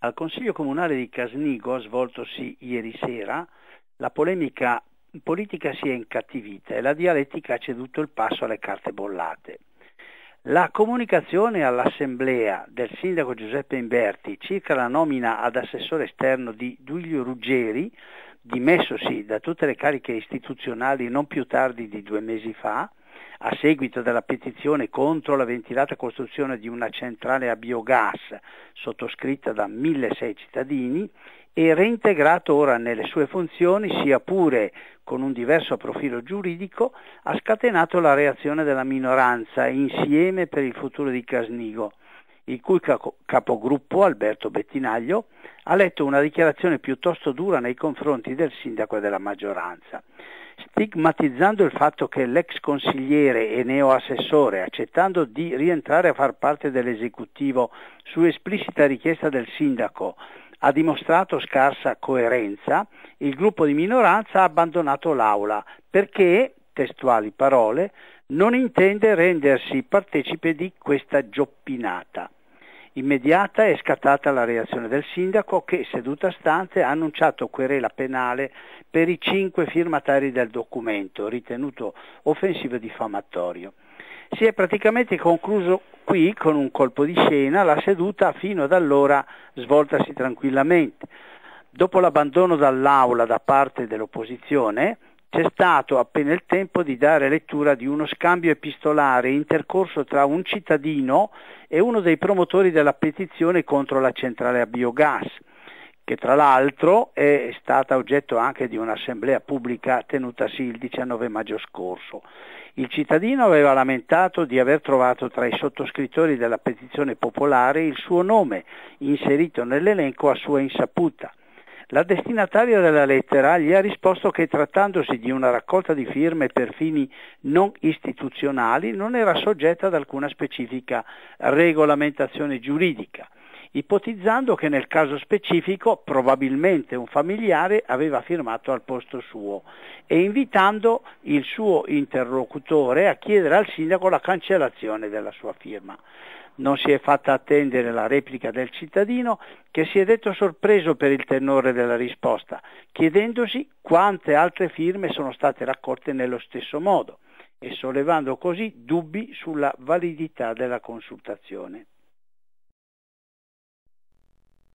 Al Consiglio Comunale di Casnigo, svoltosi ieri sera, la polemica politica si è incattivita e la dialettica ha ceduto il passo alle carte bollate. La comunicazione all'assemblea del sindaco Giuseppe Imberti circa la nomina ad assessore esterno di Duilio Ruggeri, dimessosi da tutte le cariche istituzionali non più tardi di due mesi fa, a seguito della petizione contro la ventilata costruzione di una centrale a biogas sottoscritta da 1.600 cittadini e reintegrato ora nelle sue funzioni, sia pure con un diverso profilo giuridico, ha scatenato la reazione della minoranza insieme per il futuro di Casnigo, il cui capogruppo Alberto Bettinaglio ha letto una dichiarazione piuttosto dura nei confronti del sindaco e della maggioranza stigmatizzando il fatto che l'ex consigliere e neoassessore, accettando di rientrare a far parte dell'esecutivo su esplicita richiesta del sindaco, ha dimostrato scarsa coerenza, il gruppo di minoranza ha abbandonato l'Aula perché, testuali parole, non intende rendersi partecipe di questa gioppinata. Immediata è scattata la reazione del sindaco che, seduta stante, ha annunciato querela penale per i cinque firmatari del documento, ritenuto offensivo e diffamatorio. Si è praticamente concluso qui con un colpo di scena la seduta fino ad allora svoltasi tranquillamente. Dopo l'abbandono dall'aula da parte dell'opposizione, c'è stato appena il tempo di dare lettura di uno scambio epistolare intercorso tra un cittadino e uno dei promotori della petizione contro la centrale a biogas, che tra l'altro è stata oggetto anche di un'assemblea pubblica tenutasi il 19 maggio scorso. Il cittadino aveva lamentato di aver trovato tra i sottoscrittori della petizione popolare il suo nome inserito nell'elenco a sua insaputa la destinataria della lettera gli ha risposto che trattandosi di una raccolta di firme per fini non istituzionali non era soggetta ad alcuna specifica regolamentazione giuridica ipotizzando che nel caso specifico probabilmente un familiare aveva firmato al posto suo e invitando il suo interlocutore a chiedere al sindaco la cancellazione della sua firma. Non si è fatta attendere la replica del cittadino che si è detto sorpreso per il tenore della risposta, chiedendosi quante altre firme sono state raccolte nello stesso modo e sollevando così dubbi sulla validità della consultazione.